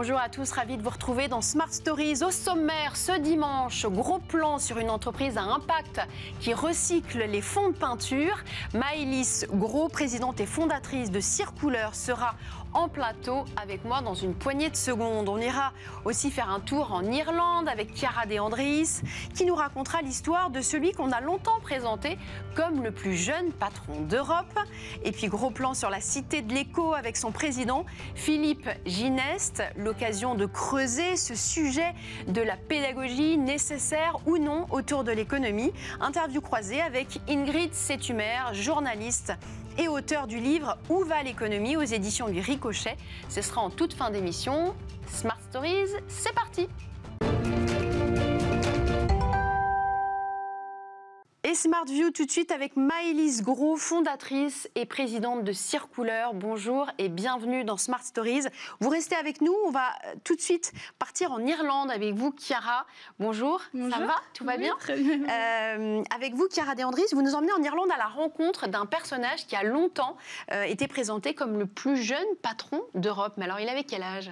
Bonjour à tous, ravi de vous retrouver dans Smart Stories. Au sommaire, ce dimanche, gros plan sur une entreprise à impact qui recycle les fonds de peinture. Maëlys Gros, présidente et fondatrice de Circouleur, sera en plateau avec moi dans une poignée de secondes. On ira aussi faire un tour en Irlande avec Chiara De qui nous racontera l'histoire de celui qu'on a longtemps présenté comme le plus jeune patron d'Europe. Et puis gros plan sur la cité de l'écho avec son président Philippe Ginest, l'occasion de creuser ce sujet de la pédagogie nécessaire ou non autour de l'économie. Interview croisée avec Ingrid Setumer, journaliste et auteur du livre Où va l'économie aux éditions du Ricochet. Ce sera en toute fin d'émission. Smart Stories, c'est parti! Et Smart View tout de suite avec Maëlys Gros, fondatrice et présidente de Circouleur. Bonjour et bienvenue dans Smart Stories. Vous restez avec nous, on va euh, tout de suite partir en Irlande avec vous, Chiara. Bonjour, ça va Tout va bien, très bien. Euh, avec vous, Chiara Deandris, vous nous emmenez en Irlande à la rencontre d'un personnage qui a longtemps euh, été présenté comme le plus jeune patron d'Europe. Mais alors, il avait quel âge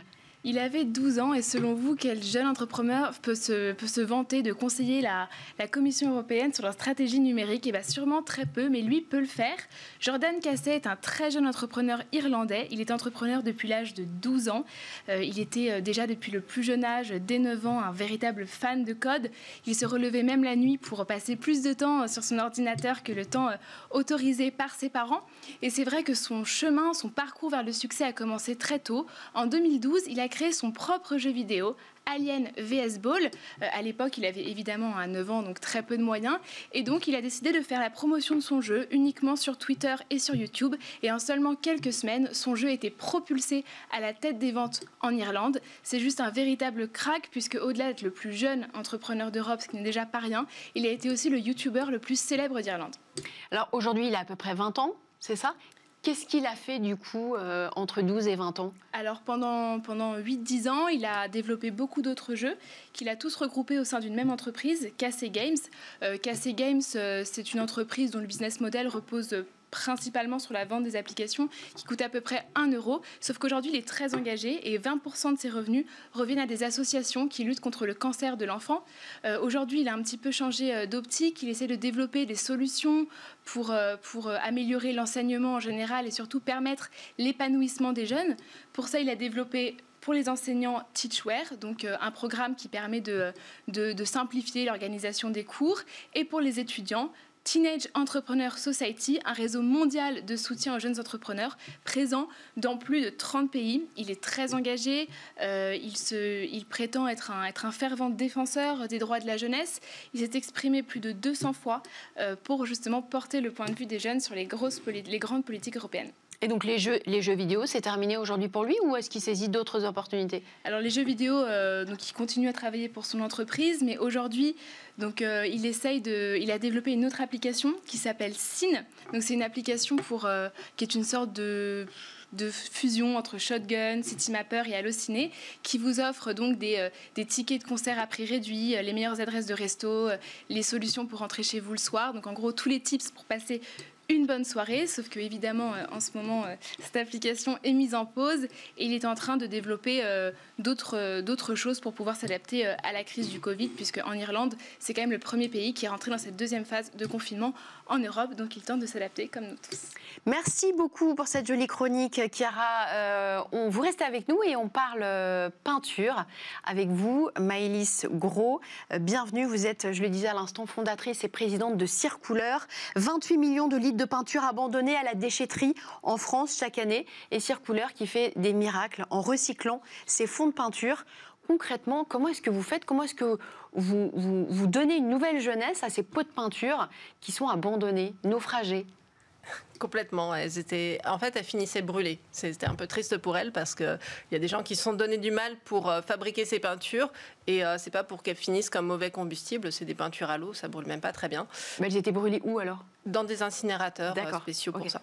il avait 12 ans et selon vous, quel jeune entrepreneur peut se, se vanter de conseiller la, Commission européenne sur leur stratégie numérique Et eh bien sûrement très peu, mais lui peut le faire. Jordan Casset est un très jeune entrepreneur irlandais. Il est entrepreneur depuis l'âge de 12 ans. Euh, il était euh, déjà depuis le plus jeune âge, dès 9 ans, un véritable fan de code. Il se relevait même la nuit pour passer plus de temps euh, sur son ordinateur que le temps autorisé par ses parents. Et c'est vrai que son chemin, son parcours vers le succès a commencé très tôt. En 2012, il a créé son propre jeu vidéo Alien VS Ball. Euh, à l'époque, il avait évidemment à 9 ans, donc très peu de moyens. Et donc, il a décidé de faire la promotion de son jeu uniquement sur Twitter et sur YouTube. Et en seulement quelques semaines, son jeu était propulsé à la tête des ventes en Irlande. C'est juste un véritable crack, puisque au-delà d'être le plus jeune entrepreneur d'Europe, ce qui n'est déjà pas rien, il a été aussi le YouTuber le plus célèbre d'Irlande. Alors aujourd'hui, il a à peu près 20 ans, c'est ça Qu'est-ce qu'il a fait du coup euh, entre 12 et 20 ans Alors pendant, pendant 8-10 ans, il a développé beaucoup d'autres jeux qu'il a tous regroupés au sein d'une même entreprise, KC Games. Euh, KC Games, euh, c'est une entreprise dont le business model repose principalement sur la vente des applications qui coûtent à peu près 1 euro. Sauf qu'aujourd'hui, il est très engagé et 20% de ses revenus reviennent à des associations qui luttent contre le cancer de l'enfant. Euh, aujourd'hui, il a un petit peu changé euh, d'optique. Il essaie de développer des solutions pour, euh, pour améliorer l'enseignement en général et surtout permettre l'épanouissement des jeunes. Pour ça, il a développé pour les enseignants Teachware, donc un programme qui permet de, de simplifier l'organisation des cours, et pour les étudiants, Teenage Entrepreneur Society, un réseau mondial de soutien aux jeunes entrepreneurs présent dans plus de 30 pays. Il est très engagé, euh, il, prétend être un, fervent défenseur des droits de la jeunesse. Il s'est exprimé plus de 200 fois euh, pour justement porter le point de vue des jeunes sur les, grosses les grandes politiques européennes. Et donc les jeux, les jeux vidéo, c'est terminé aujourd'hui pour lui ou est-ce qu'il saisit d'autres opportunités Alors les jeux vidéo, euh, donc il continue à travailler pour son entreprise, mais aujourd'hui, donc euh, il essaye de, il a développé une autre application qui s'appelle SYN. Donc c'est une application pour euh, qui est une sorte de de fusion entre Shotgun, Citymapper et Allociné, qui vous offre donc des, tickets de concert à prix réduit, les meilleures adresses de resto, les solutions pour rentrer chez vous le soir. Donc en gros, tous les tips pour passer une bonne soirée, sauf que évidemment euh, en ce moment euh, cette application est mise en pause et il est en train de développer euh, d'autres choses pour pouvoir s'adapter à la crise du Covid puisque en Irlande c'est quand même le premier pays qui est rentré dans cette deuxième phase de confinement en Europe. Donc ils tentent de s'adapter comme nous tous. Merci beaucoup pour cette jolie chronique, Chiara. Euh, on vous reste avec nous et on parle euh, peinture avec vous, Maëlys Gros. Euh, bienvenue. Vous êtes, je le disais à l'instant, fondatrice et présidente de Circouleur. 28 millions de litres de peinture abandonnés à la déchetterie en France chaque année. Et Circouleur qui fait des miracles en recyclant ses fonds de peinture concrètement, comment est-ce que vous faites Comment est-ce que vous, vous, donnez une nouvelle jeunesse à ces pots de peinture qui sont abandonnés, naufragés Complètement. Elles étaient, en fait, elles finissaient brûlées. C'était un peu triste pour elles parce qu'il y a des gens qui se sont donné du mal pour euh, fabriquer ces peintures et euh, ce n'est pas pour qu'elles finissent comme mauvais combustible. C'est des peintures à l'eau, ça brûle même pas très bien. Mais elles étaient brûlées où alors Dans des incinérateurs euh, spéciaux pour ça.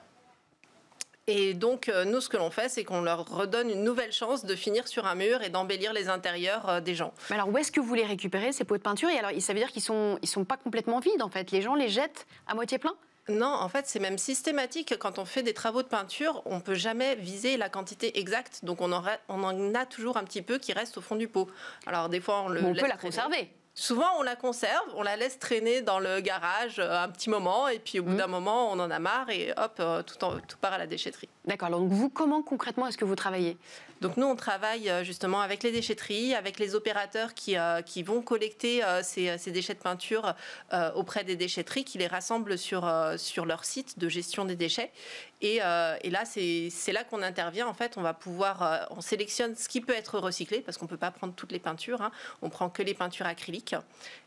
Et donc, euh, nous, ce que l'on fait, c'est qu'on leur redonne une nouvelle chance de finir sur un mur et d'embellir les intérieurs euh, des gens. Mais alors, où est-ce que vous les récupérez, ces pots de peinture Et alors, ça veut dire qu'ils ne sont, pas complètement vides, en fait. Les gens les jettent à moitié plein non, en fait, c'est même systématique. Quand on fait des travaux de peinture, on ne peut jamais viser la quantité exacte. Donc, on en, en, a toujours un petit peu qui reste au fond du pot. Alors, des fois, on le. on peut la conserver. Souvent, on la conserve, on la laisse traîner dans le garage euh, un petit moment, et puis au bout mmh. d'un moment, on en a marre, et hop, euh, tout, en, tout part à la déchetterie. D'accord. Donc vous, comment concrètement est-ce que vous travaillez Donc nous, on travaille euh, justement avec les déchetteries, avec les opérateurs qui, euh, vont collecter euh, ces, déchets de peinture auprès des déchetteries, qui les rassemblent sur, sur leur site de gestion des déchets. Et, et là, c'est là qu'on intervient. En fait, on va pouvoir, on sélectionne ce qui peut être recyclé, parce qu'on ne peut pas prendre toutes les peintures. Hein. On prend que les peintures acryliques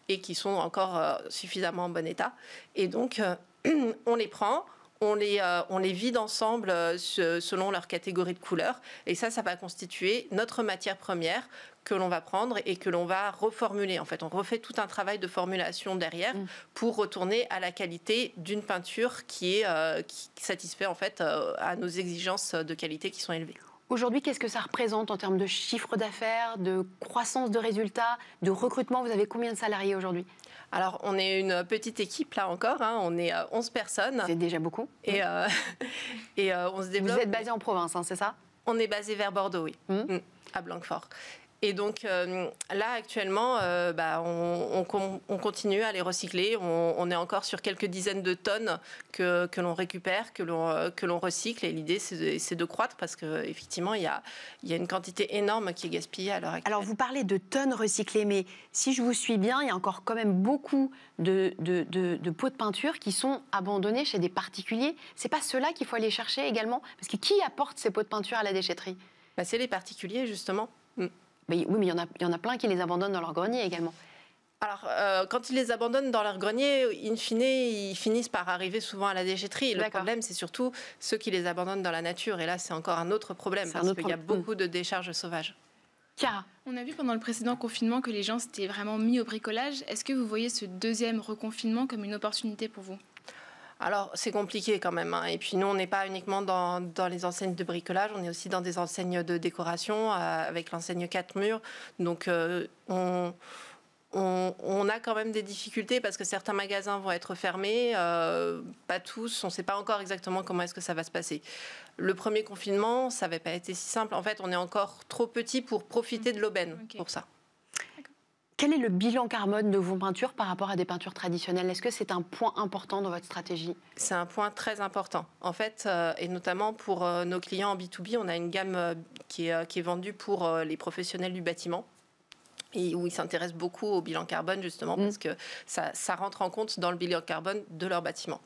et qui sont encore suffisamment en bon état. Et donc, on les prend euh, on les, vide ensemble euh, selon leur catégorie de couleur Et ça, ça va constituer notre matière première que l'on va prendre et que l'on va reformuler. En fait, on refait tout un travail de formulation derrière mm. pour retourner à la qualité d'une peinture qui, est, euh, qui satisfait en fait à nos exigences de qualité qui sont élevées. Aujourd'hui, qu'est-ce que ça représente en termes de chiffre d'affaires, de croissance de résultats, de recrutement Vous avez combien de salariés aujourd'hui alors, on est une petite équipe là encore, hein. on est 11 euh, personnes. C'est déjà beaucoup. Et, euh, euh, on se développe. Vous êtes basé en province, hein, c'est ça On est basé vers Bordeaux, oui, mmh. Mmh. à Blanquefort. Et donc euh, là, actuellement, euh, bah, on, continue à les recycler. On, est encore sur quelques dizaines de tonnes que, l'on récupère, que l'on recycle. Et l'idée, c'est de, croître parce qu'effectivement, il, il y a, une quantité énorme qui est gaspillée à Alors, vous parlez de tonnes recyclées, mais si je vous suis bien, il y a encore quand même beaucoup de, pots de peinture qui sont abandonnés chez des particuliers. Ce n'est pas cela qu'il faut aller chercher également Parce que qui apporte ces pots de peinture à la déchetterie bah, C'est les particuliers, justement oui, mais il y, en a, il y en a plein qui les abandonnent dans leur grenier également. Alors, euh, quand ils les abandonnent dans leur grenier, in fine, ils finissent par arriver souvent à la déchetterie. Le problème, c'est surtout ceux qui les abandonnent dans la nature. Et là, c'est encore un autre problème, parce qu'il y a beaucoup de décharges sauvages. Cara. On a vu pendant le précédent confinement que les gens s'étaient vraiment mis au bricolage. Est-ce que vous voyez ce deuxième reconfinement comme une opportunité pour vous alors, c'est compliqué quand même. Hein. Et puis, nous, on n'est pas uniquement dans, dans, les enseignes de bricolage, on est aussi dans des enseignes de décoration euh, avec l'enseigne 4 murs. Donc, euh, on, on, a quand même des difficultés parce que certains magasins vont être fermés, euh, pas tous, on ne sait pas encore exactement comment est-ce que ça va se passer. Le premier confinement, ça n'avait pas été si simple. En fait, on est encore trop petit pour profiter de l'aubaine pour ça. Quel est le bilan carbone de vos peintures par rapport à des peintures traditionnelles Est-ce que c'est un point important dans votre stratégie C'est un point très important. En fait, euh, et notamment pour euh, nos clients en B2B, on a une gamme euh, qui, est, vendue pour les professionnels du bâtiment. Et où ils s'intéressent beaucoup au bilan carbone, justement, mm. parce que ça, ça rentre en compte dans le bilan carbone de leur bâtiment.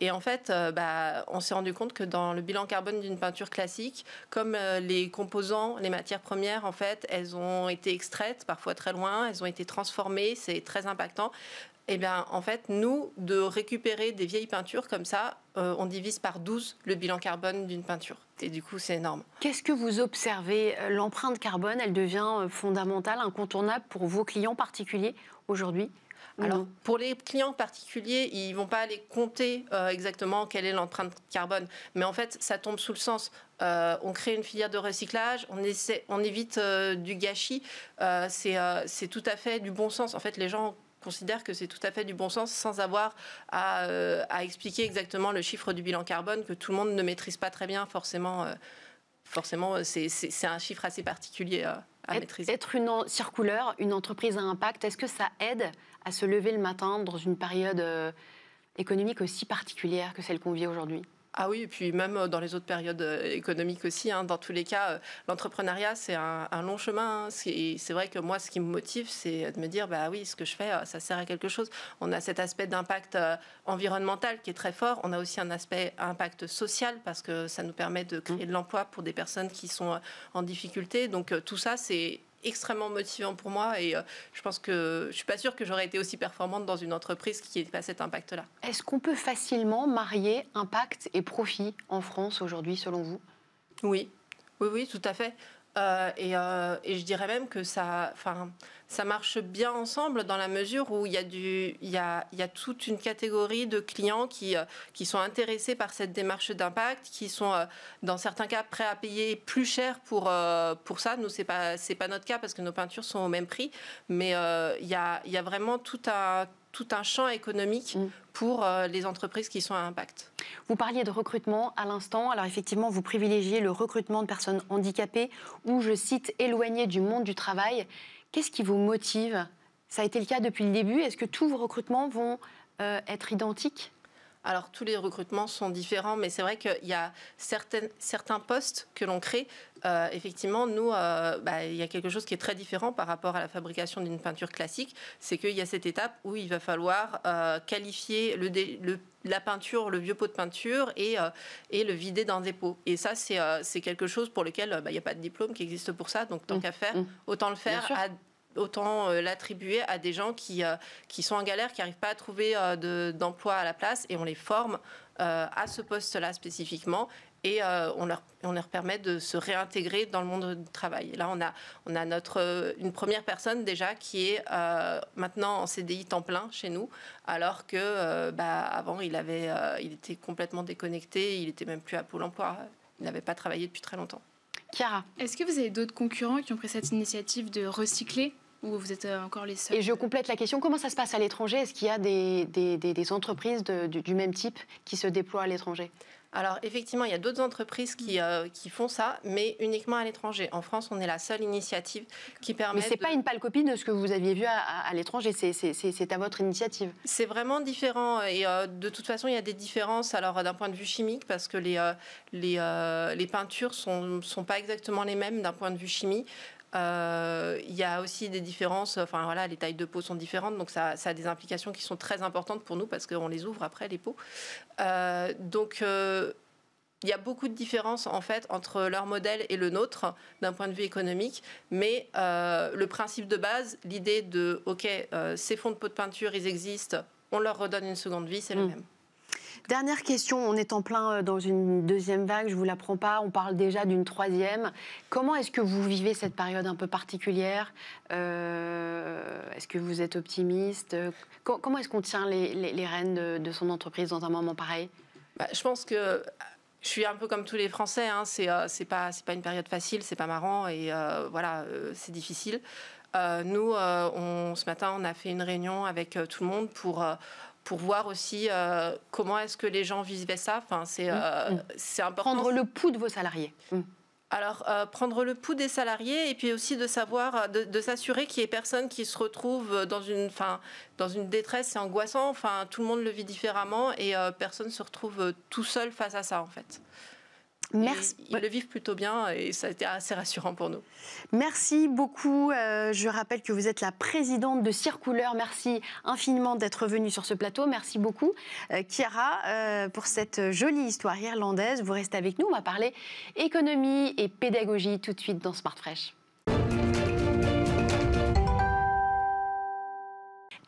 Et en fait, euh, bah, on s'est rendu compte que dans le bilan carbone d'une peinture classique, comme euh, les composants, les matières premières, en fait, elles ont été extraites parfois très loin, elles ont été transformées, c'est très impactant. Et eh bien, en fait, nous, de récupérer des vieilles peintures comme ça, euh, on divise par 12 le bilan carbone d'une peinture. Et du coup, c'est énorme. Qu'est-ce que vous observez L'empreinte carbone, elle devient fondamentale, incontournable pour vos clients particuliers aujourd'hui alors, mm. pour les clients particuliers, ils vont pas aller compter euh, exactement quelle est l'empreinte carbone. Mais en fait, ça tombe sous le sens. Euh, on crée une filière de recyclage, on, on évite euh, du gâchis. c'est tout à fait du bon sens. En fait, les gens considèrent que c'est tout à fait du bon sens sans avoir à, à, expliquer exactement le chiffre du bilan carbone que tout le monde ne maîtrise pas très bien. Forcément, forcément c'est un chiffre assez particulier. Ah, être, une circouleur, une entreprise à impact, est-ce que ça aide à se lever le matin dans une période euh, économique aussi particulière que celle qu'on vit aujourd'hui ah oui, et puis même euh, dans les autres périodes euh, économiques aussi, hein, dans tous les cas, euh, l'entrepreneuriat, c'est un, long chemin. Hein. C'est vrai que moi, ce qui me motive, c'est de me dire, bah oui, ce que je fais, ça sert à quelque chose. On a cet aspect d'impact environnemental qui est très fort. On a aussi un aspect impact social parce que ça nous permet de créer mmh. de l'emploi pour des personnes qui sont en difficulté. Donc tout ça, c'est extrêmement motivant pour moi et euh, je pense que je suis pas sûre que j'aurais été aussi performante dans une entreprise qui n'ait pas cet impact-là. Est-ce qu'on peut facilement marier impact et profit en France aujourd'hui selon vous Oui, oui, oui, tout à fait. Euh, euh, et, je dirais même que ça, ça marche bien ensemble dans la mesure où il y, a du, il y, a, toute une catégorie de clients qui, euh, qui sont intéressés par cette démarche d'impact, qui sont dans certains cas prêts à payer plus cher pour, pour ça. Nous, ce n'est pas, pas notre cas parce que nos peintures sont au même prix, mais il y, a, il y a vraiment tout un tout un champ économique mm. pour euh, les entreprises qui sont à impact. Vous parliez de recrutement à l'instant. Alors effectivement, vous privilégiez le recrutement de personnes handicapées ou, je cite, éloignées du monde du travail. Qu'est-ce qui vous motive Ça a été le cas depuis le début. Est-ce que tous vos recrutements vont euh, être identiques alors tous les recrutements sont différents, mais c'est vrai qu'il y a certains postes que l'on crée euh, effectivement, nous, euh, bah, il y a quelque chose qui est très différent par rapport à la fabrication d'une peinture classique, c'est qu'il y a cette étape où il va falloir euh, qualifier le, la peinture, le vieux pot de peinture et, et le vider d'un dépôt. Et ça, c'est quelque chose pour lequel bah, il n'y a pas de diplôme qui existe pour ça, donc tant mmh, qu'à faire, mmh. autant le faire autant l'attribuer à des gens qui, qui sont en galère, qui n'arrivent pas à trouver d'emploi à la place, et on les forme à ce poste-là spécifiquement et euh, on, leur, permet de se réintégrer dans le monde du travail. là, on a, euh, une première personne déjà qui est euh, maintenant en CDI temps plein chez nous, alors que bah, avant, il, était complètement déconnecté, il était même plus à Pôle emploi, il n'avait pas travaillé depuis très longtemps. Chiara, est-ce que vous avez d'autres concurrents qui ont pris cette initiative de recycler ou vous êtes encore les seuls Et je complète la question, comment ça se passe à l'étranger Est-ce qu'il y a des, entreprises du même type qui se déploient à l'étranger alors effectivement, il y a d'autres entreprises mm. euh, qui, font ça, mais uniquement à l'étranger. En France, on est la seule initiative qui permet. Mais c'est pas une pâle copie de ce que vous aviez vu à, l'étranger. C'est à votre initiative. C'est vraiment différent euh, et euh, de toute façon, il y a des différences. Alors d'un point de vue chimique, parce que les les, peintures ne sont pas exactement les mêmes d'un point de vue chimie. Euh, il y a aussi des différences, enfin voilà, les tailles de peau sont différentes, donc ça, a des implications qui sont très importantes pour nous parce qu'on les ouvre après les peaux. Euh, donc euh, il y a beaucoup de différences en fait entre leur modèle et le nôtre d'un point de vue économique, mais le principe de base, l'idée de ok, ces fonds de peau de peinture, ils existent, on leur redonne une seconde vie, c'est le mm. même. Dernière question, on est en plein euh, dans une deuxième vague, je ne vous l'apprends pas, on parle déjà d'une troisième. Comment est-ce que vous vivez cette période un peu particulière euh, Est-ce que vous êtes optimiste euh, Comment est-ce qu'on tient les, rênes de, son entreprise dans un moment pareil bah, Je pense que je suis un peu comme tous les Français. Hein. C'est pas, une période facile, c'est pas marrant et voilà, c'est difficile. Euh, nous, euh, ce matin, on a fait une réunion avec euh, tout le monde pour pour voir aussi comment est-ce que les gens vivaient ça. Enfin, c'est mm, mm. important. Prendre le pouls de vos salariés. Mm. Alors, prendre le pouls des salariés et puis aussi de savoir, de, s'assurer qu'il n'y ait personne qui se retrouve dans une, dans une détresse, c'est angoissant. Enfin, tout le monde le vit différemment et personne ne se retrouve tout seul face à ça, en fait. Merci. Ils, le vivent plutôt bien et ça a été assez rassurant pour nous. Merci beaucoup. Euh, je rappelle que vous êtes la présidente de Circouleur. Merci infiniment d'être venue sur ce plateau. Merci beaucoup, Kiara, euh, euh, pour cette jolie histoire irlandaise. Vous restez avec nous. On va parler économie et pédagogie tout de suite dans Smart Fresh.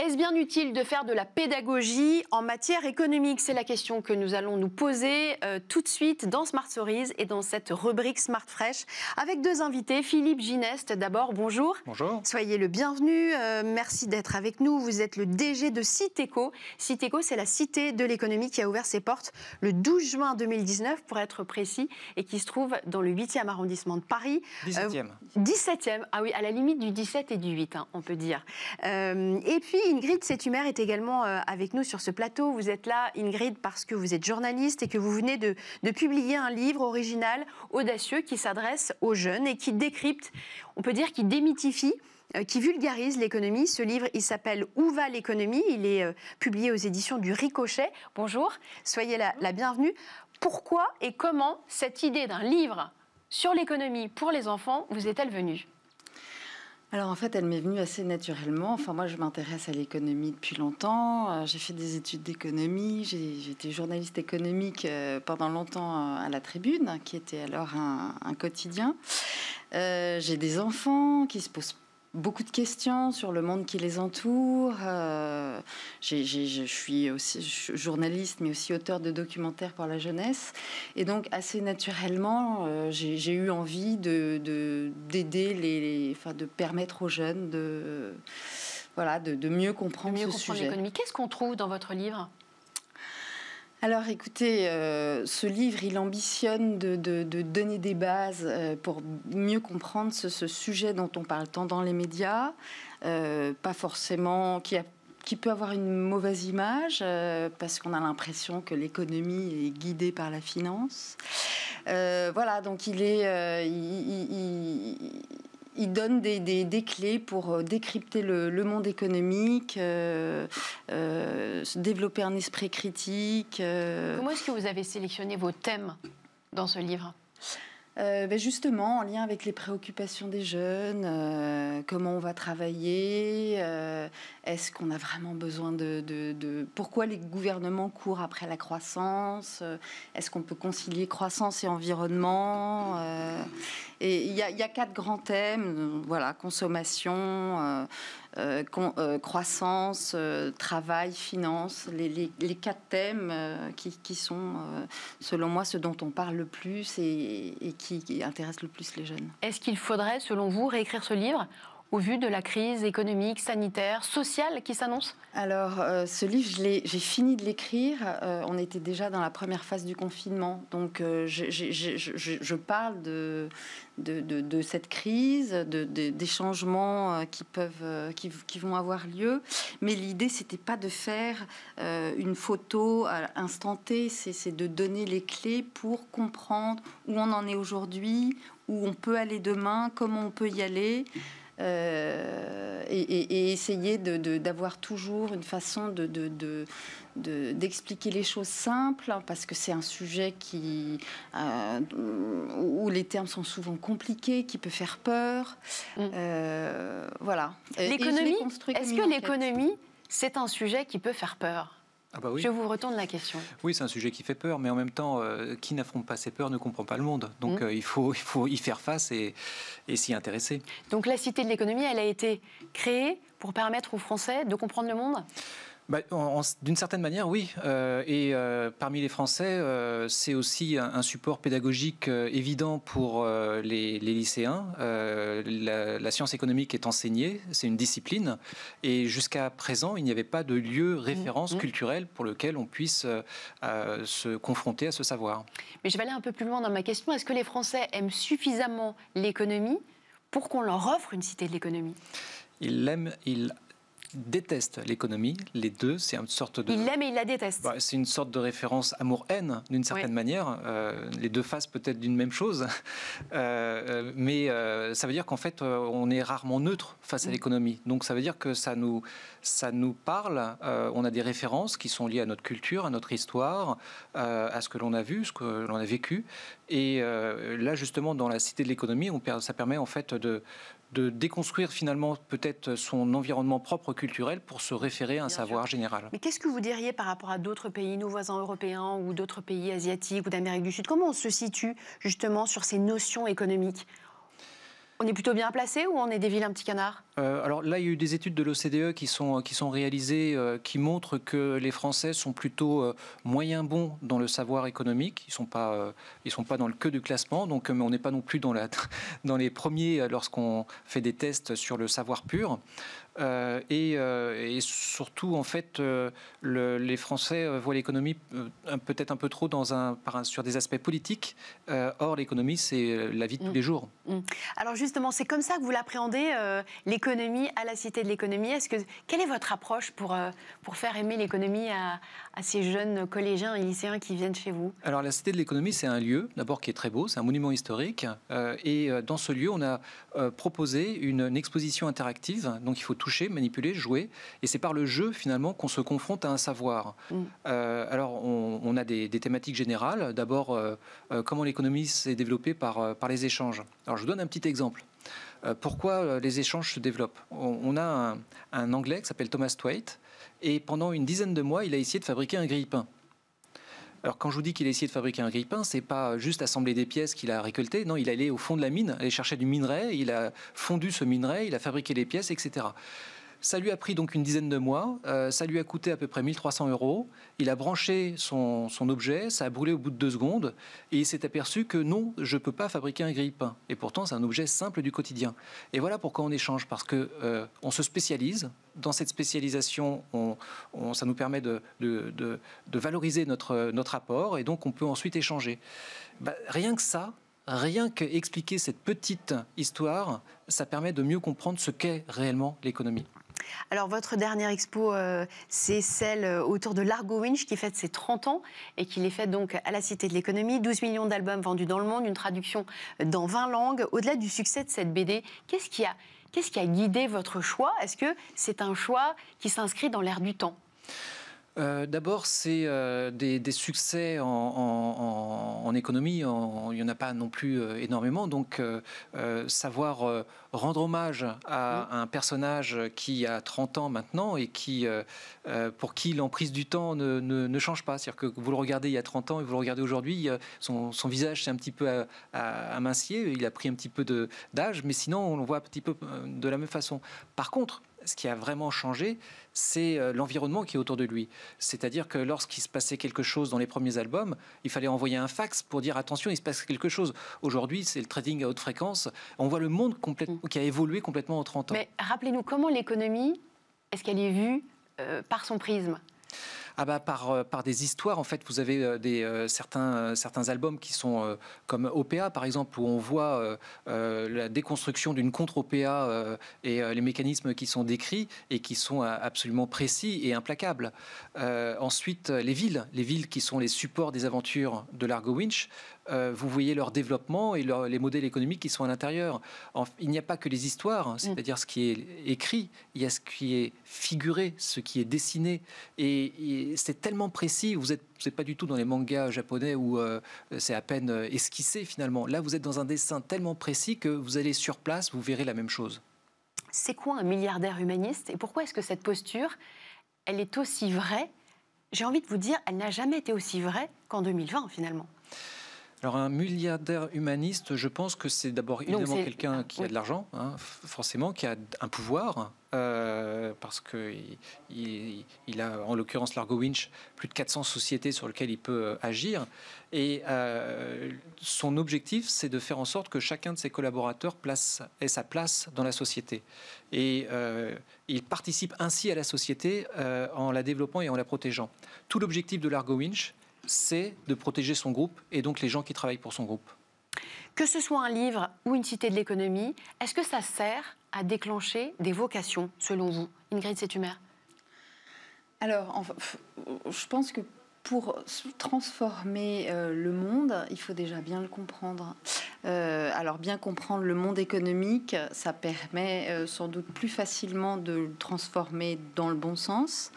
Est-ce bien utile de faire de la pédagogie en matière économique C'est la question que nous allons nous poser euh, tout de suite dans Smart Stories et dans cette rubrique Smart Fresh avec deux invités. Philippe Ginest d'abord, bonjour. Bonjour. Soyez le bienvenu. Euh, merci d'être avec nous. Vous êtes le DG de Citeco. Citeco, c'est la cité de l'économie qui a ouvert ses portes le 12 juin 2019, pour être précis, et qui se trouve dans le 8e arrondissement de Paris. 17e. Euh, 17e, ah oui, à la limite du 17 et du 8, hein, on peut dire. et puis, Ingrid Setumer est également euh, avec nous sur ce plateau. Vous êtes là, Ingrid, parce que vous êtes journaliste et que vous venez de, publier un livre original, audacieux, qui s'adresse aux jeunes et qui décrypte, on peut dire, qui démythifie euh, qui vulgarise l'économie. Ce livre, il s'appelle Où va l'économie Il est euh, publié aux éditions du Ricochet. Bonjour, soyez la bienvenue. Pourquoi et comment cette idée d'un livre sur l'économie pour les enfants vous est-elle venue alors en fait, elle m'est venue assez naturellement. Enfin, moi, je m'intéresse à l'économie depuis longtemps. Euh, j'ai fait des études d'économie. J'ai été journaliste économique euh, pendant longtemps euh, à La Tribune, qui était alors un, quotidien. j'ai des enfants qui se posent beaucoup de questions sur le monde qui les entoure. Euh, je suis aussi journaliste, mais aussi auteur de documentaires pour la jeunesse. Et donc, assez naturellement, euh, j'ai, eu envie de, d'aider les, de permettre aux jeunes de, voilà, de, de mieux comprendre de mieux comprendre L'économie. Qu'est-ce qu'on trouve dans votre livre alors écoutez, euh, ce livre, il ambitionne de, donner des bases euh, pour mieux comprendre ce, sujet dont on parle tant dans les médias, euh, pas forcément qui, a, qui peut avoir une mauvaise image parce qu'on a l'impression que l'économie est guidée par la finance. voilà, donc il est, il donne des, clés pour euh, décrypter le, monde économique, euh, euh, développer un esprit critique. Comment est-ce que vous avez sélectionné vos thèmes dans ce livre euh, ben, justement, en lien avec les préoccupations des jeunes, euh, comment on va travailler, euh, est-ce qu'on a vraiment besoin de, Pourquoi les gouvernements courent après la croissance Est-ce qu'on peut concilier croissance et environnement Et il y, a quatre grands thèmes, voilà, consommation, euh, euh, croissance, euh, travail, finance, les, quatre thèmes qui, sont, selon moi, ceux dont on parle le plus et, qui, intéressent le plus les jeunes. Est-ce qu'il faudrait, selon vous, réécrire ce livre au vu de la crise économique, sanitaire, sociale qui s'annonce Alors, euh, ce livre, j'ai fini de l'écrire. Euh, on était déjà dans la première phase du confinement. Donc, euh, je, parle de, cette crise, des changements qui, peuvent, qui, vont avoir lieu. Mais l'idée, c'était pas de faire une photo à c'est de donner les clés pour comprendre où on en est aujourd'hui, où on peut aller demain, comment on peut y aller. Euh, et, essayer d'avoir toujours une façon d'expliquer les choses simples, parce que c'est un sujet qui, euh, où les termes sont souvent compliqués, qui peut faire peur. Mm. Euh, voilà. L'économie, est-ce que l'économie, c'est un sujet qui peut faire peur ah bah Je vous retourne la question. Oui, c'est un sujet qui fait peur, mais en même temps, euh, qui n'affronte pas ses peurs ne comprend pas le monde. Donc mm. euh, il, faut, il faut y faire face et, et s'y intéresser. Donc la Cité de l'économie, elle a été créée pour permettre aux Français de comprendre le monde bah, d'une certaine manière, oui. Euh, et euh, parmi les Français, euh, c'est aussi un, support pédagogique évident pour les, lycéens. La, science économique est enseignée, c'est une discipline. Et jusqu'à présent, il n'y avait pas de lieu mmh, référence mmh. culturel pour lequel on puisse se confronter à ce savoir. Mais je vais aller un peu plus loin dans ma question. Est-ce que les Français aiment suffisamment l'économie pour qu'on leur offre une cité de l'économie ils l'aiment, ils déteste l'économie. Les deux, c'est une sorte de. Il l'aime et il la déteste. Bah, c'est une sorte de référence amour-haine, d'une certaine manière. Euh, les deux faces peut-être d'une même chose. Euh, mais euh, ça veut dire qu'en fait, on est rarement neutre face à mm. l'économie. Donc ça veut dire que ça nous ça nous parle. Euh, on a des références qui sont liées à notre culture, à notre histoire, euh, à ce que l'on a vu, ce que l'on a vécu. Et euh, là, justement, dans la cité de l'économie, ça permet en fait de, déconstruire finalement peut-être son environnement propre culturel pour se référer à un savoir général. Mais qu'est-ce que vous diriez par rapport à d'autres pays, nos voisins européens ou d'autres pays asiatiques ou d'Amérique du Sud Comment on se situe justement sur ces notions économiques on est plutôt bien placé ou on est des vilains petits canards euh, Alors là, il y a eu des études de l'OCDE qui sont, qui sont réalisées, euh, qui montrent que les Français sont plutôt euh, moyen bons dans le savoir économique. Ils ne sont, pas, euh, sont pas dans le queue du classement, donc, mais on n'est pas non plus dans, dans les premiers lorsqu'on fait des tests sur le savoir pur. Euh, euh, et, surtout, en fait, euh, les Français voient l'économie peut-être un peu trop dans un, par sur des aspects politiques. or, l'économie, c'est la vie de tous mm. les jours. Mm. Alors justement, c'est comme ça que vous l'appréhendez, l'économie à la Cité de l'économie. Est-ce que quelle est votre approche pour, pour faire aimer l'économie à, ces jeunes collégiens et lycéens qui viennent chez vous Alors, la Cité de l'économie, c'est un lieu, d'abord, qui est très beau, c'est un monument historique. et dans ce lieu, on a proposé une, une exposition interactive. Donc, il faut toucher, manipuler, jouer. Et c'est par le jeu, finalement, qu'on se confronte à un savoir. Mm. Euh, alors, on, a des, thématiques générales. D'abord, euh, euh, comment l'économie s'est développée par, par les échanges. Alors, je vous donne un petit exemple pourquoi les échanges se développent. On, a un, Anglais qui s'appelle Thomas Twaite. et pendant une dizaine de mois, il a essayé de fabriquer un grille-pain. Alors quand je vous dis qu'il a essayé de fabriquer un grille-pain, c'est pas juste assembler des pièces qu'il a récoltées. Non, il allait au fond de la mine, aller chercher du minerai, il a fondu ce minerai, il a fabriqué les pièces, etc. Ça lui a pris donc une dizaine de mois. Euh, ça lui a coûté à peu près 1300 euros. Il a branché son, objet, ça a brûlé au bout de deux secondes, et il s'est aperçu que non, je ne peux pas fabriquer un grille-pain. Et pourtant, c'est un objet simple du quotidien. Et voilà pourquoi on échange, parce qu'on euh, se spécialise. Dans cette spécialisation, ça nous permet de, valoriser notre, apport, et donc on peut ensuite échanger. Bah, rien que ça, rien qu'expliquer cette petite histoire, ça permet de mieux comprendre ce qu'est réellement l'économie. Alors, votre dernière expo, euh, c'est celle euh, autour de l'Argo Winch qui fête ses 30 ans et qui l'est fait donc à la Cité de l'économie. 12 millions d'albums vendus dans le monde, une traduction euh, dans 20 langues. Au-delà du succès de cette BD, qu'est-ce qui a, qu'est-ce qui a guidé votre choix Est-ce que c'est un choix qui s'inscrit dans l'air du temps euh, d'abord, c'est euh, des, succès en, économie. il n'y en a pas non plus euh, énormément. Donc, savoir rendre hommage à mmh. un personnage qui a 30 ans maintenant et qui, pour qui l'emprise du temps ne, change pas. C'est-à-dire que vous le regardez il y a 30 ans et vous le regardez aujourd'hui, son, son, visage s'est un petit peu amincié. Il a pris un petit peu d'âge, mais sinon, on le voit un petit peu de la même façon. Par contre, ce qui a vraiment changé, c'est euh, l'environnement qui est autour de lui. C'est-à-dire que lorsqu'il se passait quelque chose dans les premiers albums, il fallait envoyer un fax pour dire attention, il se passe quelque chose. Aujourd'hui, c'est le trading à haute fréquence. On voit le monde mm. qui a évolué complètement en 30 ans. Mais rappelez-nous comment l'économie, est-ce qu'elle est vue euh, par son prisme ah bah, par, euh, par des histoires. En fait, vous avez euh, des, euh, certains, certains albums qui sont comme OPA, par exemple, où on voit la déconstruction d'une contre-OPA et les mécanismes qui sont décrits et qui sont absolument précis et implacables. ensuite, les villes, les villes qui sont les supports des aventures de l'Argo Winch, euh, vous voyez leur développement et les modèles économiques qui sont à l'intérieur. il n'y a pas que les histoires, hein, c'est-à-dire mm. ce qui est écrit, il y a ce qui est figuré, ce qui est dessiné. Et, c'est tellement précis, vous n'êtes pas du tout dans les mangas japonais où euh, c'est à peine euh, esquissé finalement. Là, vous êtes dans un dessin tellement précis que vous allez sur place, vous verrez la même chose. C'est quoi un milliardaire humaniste et pourquoi est-ce que cette posture, elle est aussi vraie J'ai envie de vous dire, elle n'a jamais été aussi vraie qu'en 2020 finalement. Alors un milliardaire humaniste, je pense que c'est d'abord évidemment quelqu'un qui a de l'argent, hein, forcément, qui a un pouvoir, euh, parce qu'il il, a, en l'occurrence, Largo Winch, plus de 400 sociétés sur lesquelles il peut euh, agir. Et euh, son objectif, c'est de faire en sorte que chacun de ses collaborateurs place, ait sa place dans la société. Et il participe ainsi à la société en la développant et en la protégeant. Tout l'objectif de Largo Winch, c'est de protéger son groupe et donc les gens qui travaillent pour son groupe. Que ce soit un livre ou une cité de l'économie, est-ce que ça sert à déclencher des vocations, selon vous Ingrid Setumer Alors, je pense que pour transformer euh, le monde, il faut déjà bien le comprendre. Euh, alors bien comprendre le monde économique, ça permet euh, sans doute plus facilement de le transformer dans le bon sens.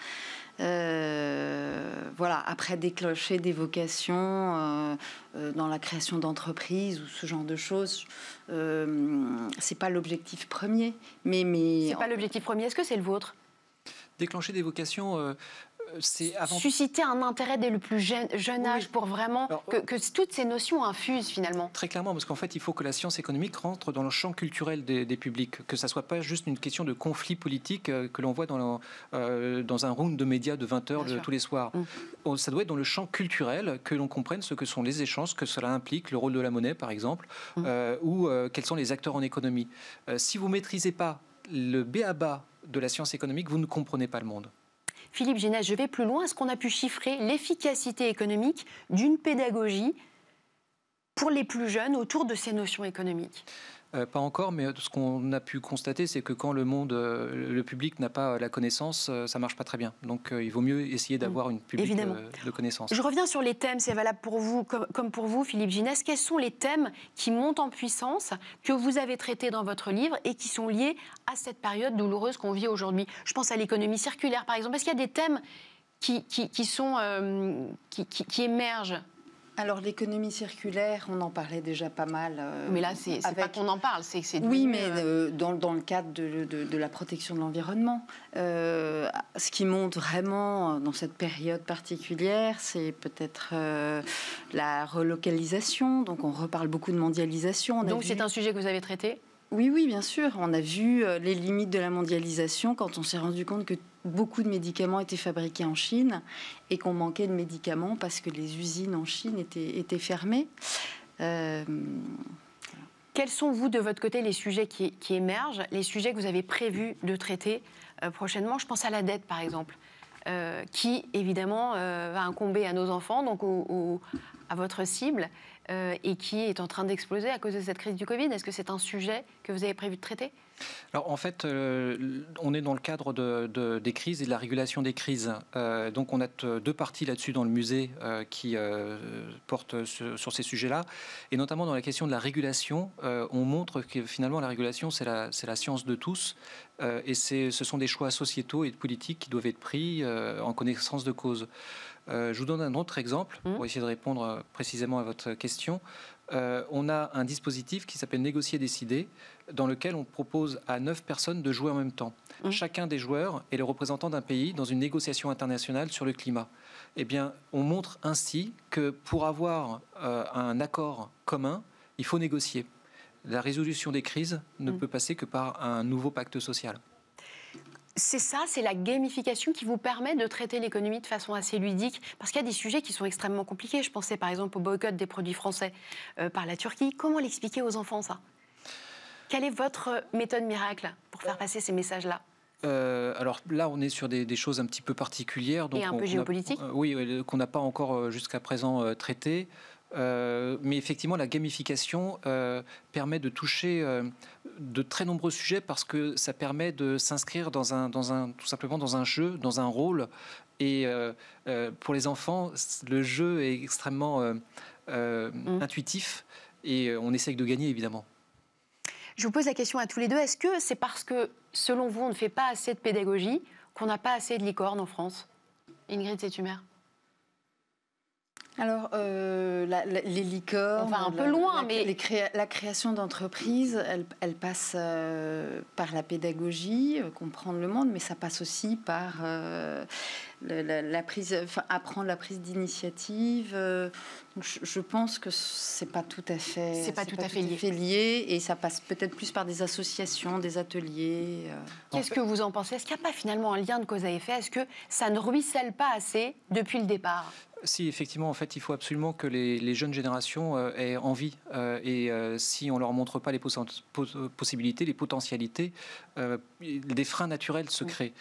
Euh, voilà, après déclencher des vocations euh, euh, dans la création d'entreprises ou ce genre de choses, c'est pas l'objectif premier. Mais, mais... C'est pas l'objectif premier. Est-ce que c'est le vôtre déclencher des vocations c'est susciter un intérêt dès le plus jeune, âge pour vraiment euh, que, toutes ces notions infusent finalement. Très clairement, parce qu'en fait, il faut que la science économique rentre dans le champ culturel des, publics, que ça soit pas juste une question de conflit politique euh, que l'on voit dans, euh, dans un round de médias de 20 heures tous les soirs. Mm. Oh, ça doit être dans le champ culturel que l'on comprenne ce que sont les échanges, que cela implique, le rôle de la monnaie par exemple, mm. ou quels sont les acteurs en économie. si vous maîtrisez pas le b bas de la science économique, vous ne comprenez pas le monde. Philippe Génès, je vais plus loin. Est-ce qu'on a pu chiffrer l'efficacité économique d'une pédagogie pour les plus jeunes autour de ces notions économiques euh, pas encore, mais ce qu'on a pu constater, c'est que quand le monde, euh, le public n'a pas la connaissance, euh, ça marche pas très bien. Donc il vaut mieux essayer mm. d'avoir une public de connaissance. Je reviens sur les thèmes, c'est valable pour vous comme, pour vous, Philippe Ginès. Quels sont les thèmes qui montent en puissance, que vous avez traités dans votre livre et qui sont liés à cette période douloureuse qu'on vit aujourd'hui Je pense à l'économie circulaire, par exemple. Est-ce qu'il y a des thèmes qui, qui émergent alors l'économie circulaire, on en parlait déjà pas mal. Euh, mais là, c'est pas qu'on en parle, c'est c'est. Oui, mais euh, dans, dans, le cadre de, de, la protection de l'environnement, euh, ce qui monte vraiment dans cette période particulière, c'est peut-être la relocalisation. Donc on reparle beaucoup de mondialisation. Donc c'est un sujet que vous avez traité. Oui, oui, bien sûr. On a vu les limites de la mondialisation quand on s'est rendu compte que beaucoup de médicaments étaient fabriqués en Chine et qu'on manquait de médicaments parce que les usines en Chine étaient, étaient fermées. Euh, Quels sont, vous, de votre côté, les sujets qui, émergent, les sujets que vous avez prévus de traiter euh, prochainement Je pense à la dette, par exemple, euh, qui, évidemment, va incomber à nos enfants, donc à votre cible, et qui est en train d'exploser à cause de cette crise du Covid. Est-ce que c'est un sujet que vous avez prévu de traiter alors en fait, euh, on est dans le cadre des crises et de la régulation des crises. Euh, donc on a euh, deux parties là-dessus dans le musée qui portent sur ces sujets-là. Et notamment dans la question de la régulation, on montre que finalement la régulation, c'est la, la, science de tous. et ce sont des choix sociétaux et politiques qui doivent être pris en connaissance de cause. je vous donne un autre exemple mmh. pour essayer de répondre précisément à votre question. Euh, on a un dispositif qui s'appelle Négocier Décider, dans lequel on propose à neuf personnes de jouer en même temps. Mmh. Chacun des joueurs est le représentant d'un pays dans une négociation internationale sur le climat. Eh bien, on montre ainsi que pour avoir euh, un accord commun, il faut négocier. La résolution des crises ne mmh. peut passer que par un nouveau pacte social c'est ça, c'est la gamification qui vous permet de traiter l'économie de façon assez ludique, parce qu'il y a des sujets qui sont extrêmement compliqués. Je pensais par exemple au boycott des produits français euh, par la Turquie. Comment l'expliquer aux enfants ça Quelle est votre méthode miracle pour faire passer ces messages-là euh, alors là, on est sur des, choses un petit peu particulières. Donc Et un peu géopolitiques euh, Oui, qu'on n'a pas encore jusqu'à présent traitées. Euh, mais effectivement, la gamification euh, permet de toucher euh, de très nombreux sujets parce que ça permet de s'inscrire dans un, dans un, tout simplement dans un jeu, dans un rôle. Et pour les enfants, le jeu est extrêmement mm. intuitif et on essaye de gagner, évidemment. Je vous pose la question à tous les deux. Est-ce que c'est parce que, selon vous, on ne fait pas assez de pédagogie qu'on n'a pas assez de licornes en France Ingrid c'est-tu mère alors, euh, les licornes, un peu la, loin, mais la création d'entreprises, elle, elle, passe euh, par la pédagogie, euh, comprendre le monde, mais ça passe aussi par la, prise, apprendre la prise d'initiative. Je, pense que c'est pas tout à fait, pas, tout, à, tout à fait, lié. et ça passe peut-être plus par des associations, des ateliers. Qu'est-ce que vous en pensez Est-ce qu'il n'y a pas finalement un lien de cause à effet Est-ce que ça ne ruisselle pas assez depuis le départ si, effectivement, en fait, il faut absolument que les, jeunes générations euh, aient envie. Euh, et euh, si on leur montre pas les possibilités, les potentialités, des freins naturels se mm. créent.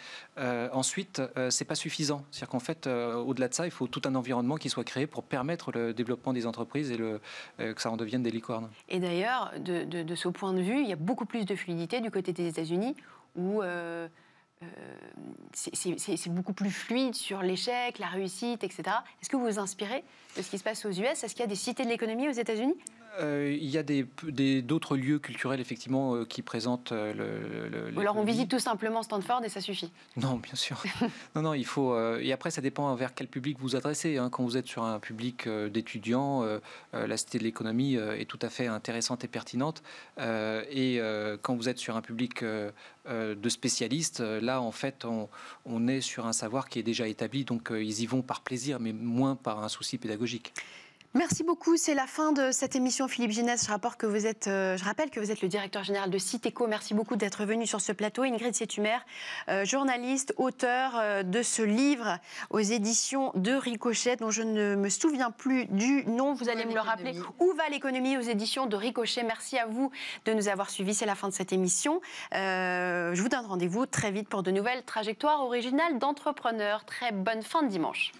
ensuite, c'est pas suffisant. C'est-à-dire qu'en fait, au-delà de ça, il faut tout un environnement qui soit créé pour permettre le développement des entreprises et le, que ça en devienne des licornes. Et d'ailleurs, de, de, ce point de vue, il y a beaucoup plus de fluidité du côté des États-Unis où c'est beaucoup plus fluide sur l'échec, la réussite, etc. Est-ce que vous vous inspirez de ce qui se passe aux US Est-ce qu'il y a des cités de l'économie aux États-Unis euh, il y a d'autres lieux culturels, effectivement, euh, qui présentent euh, le, alors on visite tout simplement Stanford et ça suffit Non, bien sûr. non, non, il faut... et après, ça dépend vers quel public vous adressez. Hein. Quand vous êtes sur un public d'étudiants, la Cité de l'économie est tout à fait intéressante et pertinente. et quand vous êtes sur un public de spécialistes, là, en fait, on, est sur un savoir qui est déjà établi. Donc, ils y vont par plaisir, mais moins par un souci pédagogique. Merci beaucoup. C'est la fin de cette émission, Philippe Génès. Je, rappelle que vous êtes, euh, je rappelle que vous êtes le directeur général de Citeco. Merci beaucoup d'être venu sur ce plateau. Ingrid Sétumer, euh, journaliste, auteur euh, de ce livre aux éditions de Ricochet, dont je ne me souviens plus du nom. Vous allez me le rappeler. Où va l'économie aux éditions de Ricochet Merci à vous de nous avoir suivis. C'est la fin de cette émission. je vous donne rendez-vous très vite pour de nouvelles trajectoires originales d'entrepreneurs. Très bonne fin de dimanche.